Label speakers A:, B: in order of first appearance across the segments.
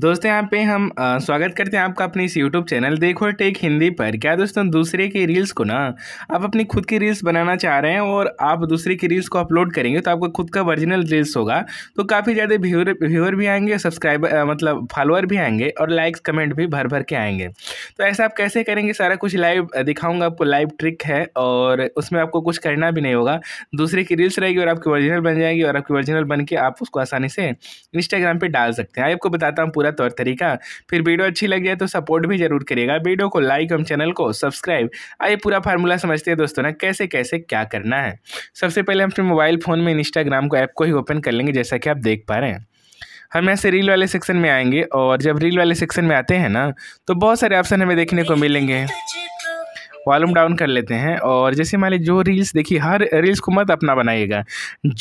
A: दोस्तों यहाँ पे हम आ, स्वागत करते हैं आपका अपने इस यूट्यूब चैनल देखो टेक हिंदी पर क्या दोस्तों दूसरे के रील्स को ना आप अपनी खुद की रील्स बनाना चाह रहे हैं और आप दूसरे की रील्स को अपलोड करेंगे तो आपका खुद का ओरिजिनल रील्स होगा तो काफ़ी ज़्यादा व्यूअर व्यूअर भी आएंगे सब्सक्राइबर मतलब फॉलोअर भी आएंगे और लाइक्स कमेंट भी भर भर के आएंगे तो ऐसा आप कैसे करेंगे सारा कुछ लाइव दिखाऊँगा आपको लाइव ट्रिक है और उसमें आपको कुछ करना भी नहीं होगा दूसरे की रील्स रहेगी और आपकी ओरिजिनल बन जाएगी और आपकी ओरिजिनल बन के आप उसको आसानी से इंस्टाग्राम पर डाल सकते हैं आपको बताता हूँ पूरा तौर तरीका फिर वीडियो अच्छी लगी है तो सपोर्ट भी जरूर करिएगा वीडियो को लाइक हम चैनल को सब्सक्राइब आइए पूरा फार्मूला समझते हैं दोस्तों ना कैसे कैसे क्या करना है सबसे पहले हम अपने मोबाइल फ़ोन में इंस्टाग्राम को ऐप को ही ओपन कर लेंगे जैसा कि आप देख पा रहे हैं हम यहाँ से रील वाले सेक्शन में आएंगे और जब रील वाले सेक्शन में आते हैं ना तो बहुत सारे ऑप्शन हमें देखने को मिलेंगे वॉल्यूम डाउन कर लेते हैं और जैसे मान लीजिए जो रील्स देखिए हर रील्स को मत अपना बनाइएगा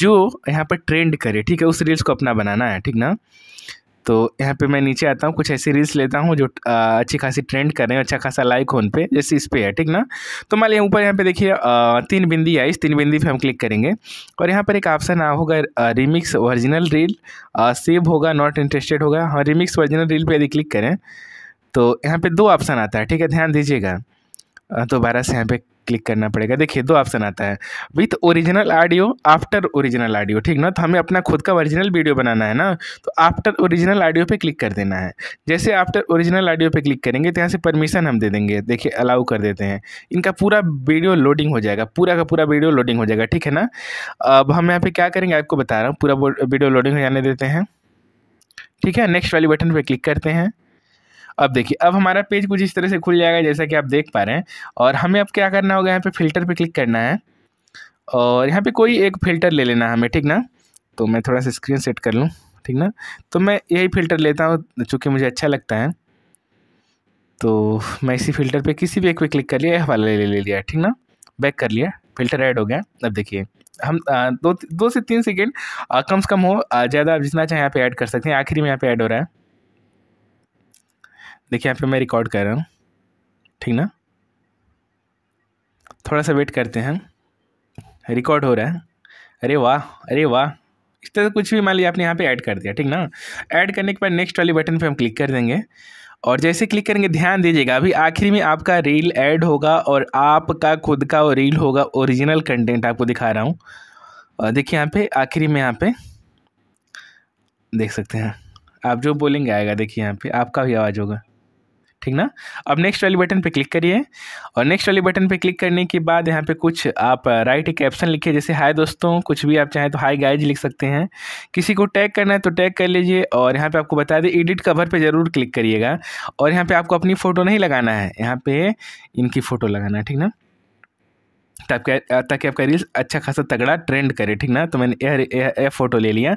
A: जो यहाँ पर ट्रेंड करे ठीक है उस रील्स को अपना बनाना है ठीक ना तो यहाँ पे मैं नीचे आता हूँ कुछ ऐसी रील्स लेता हूँ जो अच्छी खासी ट्रेंड कर रहे हैं अच्छा खासा लाइक होने पे जैसे इस पर है ठीक ना तो मान लिया ऊपर यहाँ पे देखिए तीन बिंदी आई इस तीन बिंदी पे हम क्लिक करेंगे और यहाँ पर एक ऑप्शन आ होगा रिमिक्स ओरिजिनल रील सेव होगा नॉट इंटरेस्टेड होगा हाँ रिमिक्स ओरिजिनल रील पर यदि क्लिक करें तो यहाँ पर दो ऑप्शन आता है ठीक है ध्यान दीजिएगा दोबारा से यहाँ पर क्लिक करना पड़ेगा देखिए दो ऑप्शन आता है with original audio after original audio ठीक ना तो हमें अपना खुद का ओरिजिनल वीडियो बनाना है ना तो आफ्टर ओरिजिनल ऑडियो पे क्लिक कर देना है जैसे आफ्टर ओरिजिनल ऑडियो पे क्लिक करेंगे तो यहाँ से परमिशन हम दे देंगे देखिए अलाउ कर देते हैं इनका पूरा वीडियो लोडिंग हो जाएगा पूरा का पूरा वीडियो लोडिंग हो जाएगा ठीक है ना अब हम यहाँ पर क्या करेंगे आपको बता रहा हूँ पूरा वीडियो लोडिंग हो जाने देते हैं ठीक है नेक्स्ट वाली बटन पर क्लिक करते हैं अब देखिए अब हमारा पेज कुछ इस तरह से खुल जाएगा जैसा कि आप देख पा रहे हैं और हमें अब क्या करना होगा यहाँ पे फ़िल्टर पे क्लिक करना है और यहाँ पे कोई एक फ़िल्टर ले लेना है हमें ठीक ना तो मैं थोड़ा सा स्क्रीन सेट कर लूँ ठीक ना तो मैं यही फ़िल्टर लेता हूँ चूँकि मुझे अच्छा लगता है तो मैं इसी फ़िल्टर पर किसी भी एक पे क्लिक कर लिया हवाला ले, ले लिया ठीक ना बैक कर लिया फ़िल्टर ऐड हो गया अब देखिए हम आ, दो दो से तीन सेकेंड कम से कम हो ज़्यादा आप जितना चाहें यहाँ पे ऐड कर सकते हैं आखिरी में यहाँ पे ऐड हो रहा है देखिए यहाँ पे मैं रिकॉर्ड कर रहा हूँ ठीक ना थोड़ा सा वेट करते हैं रिकॉर्ड हो रहा है अरे वाह अरे वाह इस तरह कुछ भी मान लिया आपने यहाँ पे ऐड कर दिया ठीक ना ऐड करने के बाद नेक्स्ट वाले बटन पे हम क्लिक कर देंगे और जैसे क्लिक करेंगे ध्यान दीजिएगा अभी आखिरी में आपका रील ऐड होगा और आपका खुद का रील होगा ओरिजिनल कंटेंट आपको दिखा रहा हूँ और देखिए यहाँ पे आखिरी में यहाँ पे देख सकते हैं आप जो बोलेंगे आएगा देखिए यहाँ पे आपका भी आवाज़ होगा ठीक ना अब नेक्स्ट वाली बटन पे क्लिक करिए और नेक्स्ट वाली बटन पे क्लिक करने के बाद यहाँ पे कुछ आप राइट एक ऑप्शन लिखिए जैसे हाय दोस्तों कुछ भी आप चाहें तो हाय गाइज लिख सकते हैं किसी को टैग करना है तो टैग कर लीजिए और यहाँ पे आपको बता दें एडिट कवर पे ज़रूर क्लिक करिएगा और यहाँ पर आपको अपनी फ़ोटो नहीं लगाना है यहाँ पर इनकी फ़ोटो लगाना है ठीक ना ताकि uh, ताकि आपका रील्स अच्छा खासा तगड़ा ट्रेंड करे ठीक ना तो मैंने यह फ़ोटो ले लिया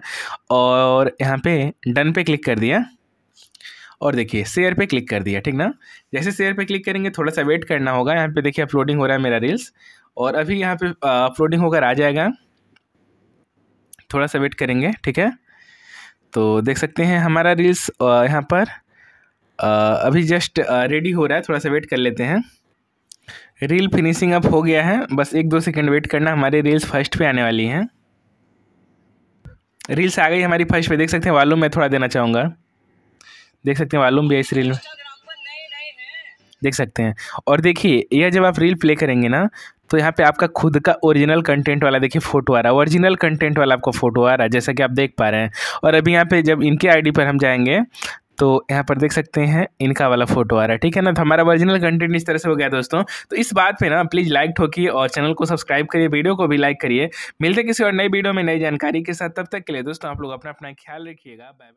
A: और यहाँ पर डन पे क्लिक कर दिया और देखिए शेयर पे क्लिक कर दिया ठीक ना जैसे शेयर पे क्लिक करेंगे थोड़ा सा वेट करना होगा यहाँ पे देखिए अपलोडिंग हो रहा है मेरा रील्स और अभी यहाँ पे अपलोडिंग होकर आ जाएगा थोड़ा सा वेट करेंगे ठीक है तो देख सकते हैं हमारा रील्स यहाँ पर अभी जस्ट रेडी हो रहा है थोड़ा सा वेट कर लेते हैं रील फिनिशिंग अप हो गया है बस एक दो सेकेंड वेट करना हमारे रील्स फर्स्ट पर आने वाली हैं रील्स आ गई हमारी फर्स्ट पे देख सकते हैं वालों में थोड़ा देना चाहूँगा देख सकते हैं मालूम भी है इस रील में देख सकते हैं और देखिए यह जब आप रील प्ले करेंगे ना तो यहाँ पे आपका खुद का ओरिजिनल कंटेंट वाला देखिए फोटो आ रहा है ओरिजिनल कंटेंट वाला आपको फोटो आ रहा है जैसा कि आप देख पा रहे हैं और अभी यहाँ पे जब इनके आईडी पर हम जाएंगे तो यहाँ पर देख सकते हैं इनका वाला फोटो आ रहा है ठीक है ना तो हमारा ओरिजिनल कंटेंट इस तरह से हो गया दोस्तों तो इस बात पे ना प्लीज़ लाइक ठोकी और चैनल को सब्सक्राइब करिए वीडियो को भी लाइक करिए मिलते किसी और नई वीडियो में नई जानकारी के साथ तब तक के लिए दोस्तों आप लोग अपना अपना ख्याल रखिएगा बाय